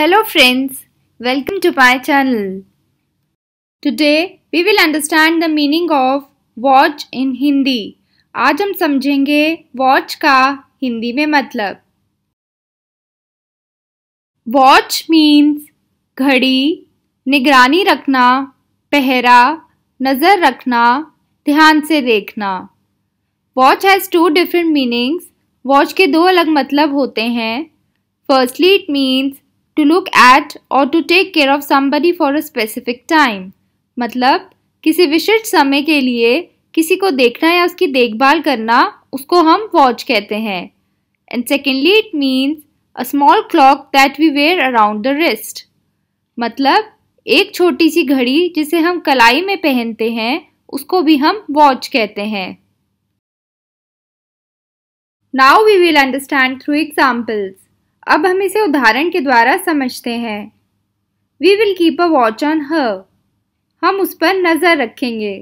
Hello friends, welcome to my channel. Today we will understand the meaning of watch in Hindi. aaj hum samjhenge watch ka hindi mein matlab Watch means ghadi nigrani rakhna pehra nazar rakhna dhyan se dekhna watch has two different meanings watch ke do alag matlab hote hain firstly it means to look at और to take care of somebody for a specific time मतलब किसी विशिष्ट समय के लिए किसी को देखना या उसकी देखभाल करना उसको हम वॉच कहते हैं and secondly it means a small clock that we wear around the wrist मतलब एक छोटी सी घड़ी जिसे हम कलाई में पहनते हैं उसको भी हम वॉच कहते हैं now we will understand through examples अब हम इसे उदाहरण के द्वारा समझते हैं we will keep a watch on her हम उस पर नज़र रखेंगे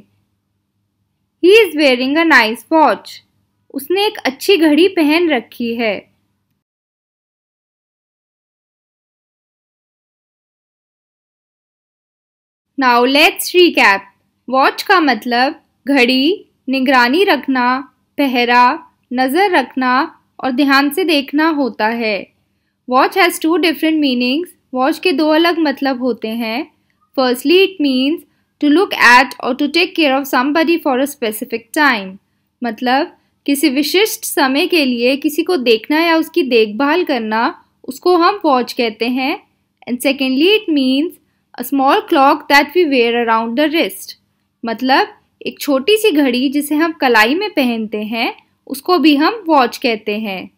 he is wearing a nice watch उसने एक अच्छी घड़ी पहन रखी है नाउ लेट्स कैप वॉच का मतलब घड़ी निगरानी रखना पहरा नज़र रखना और ध्यान से देखना होता है watch has two different meanings watch के दो अलग मतलब होते हैं firstly it means to look at और to take care of somebody for a specific time मतलब किसी विशिष्ट समय के लिए किसी को देखना या उसकी देखभाल करना उसको हम वॉच कहते हैं and secondly it means a small clock that we wear around the wrist मतलब एक छोटी सी घड़ी जिसे हम कलाई में पहनते हैं उसको भी हम वॉच कहते हैं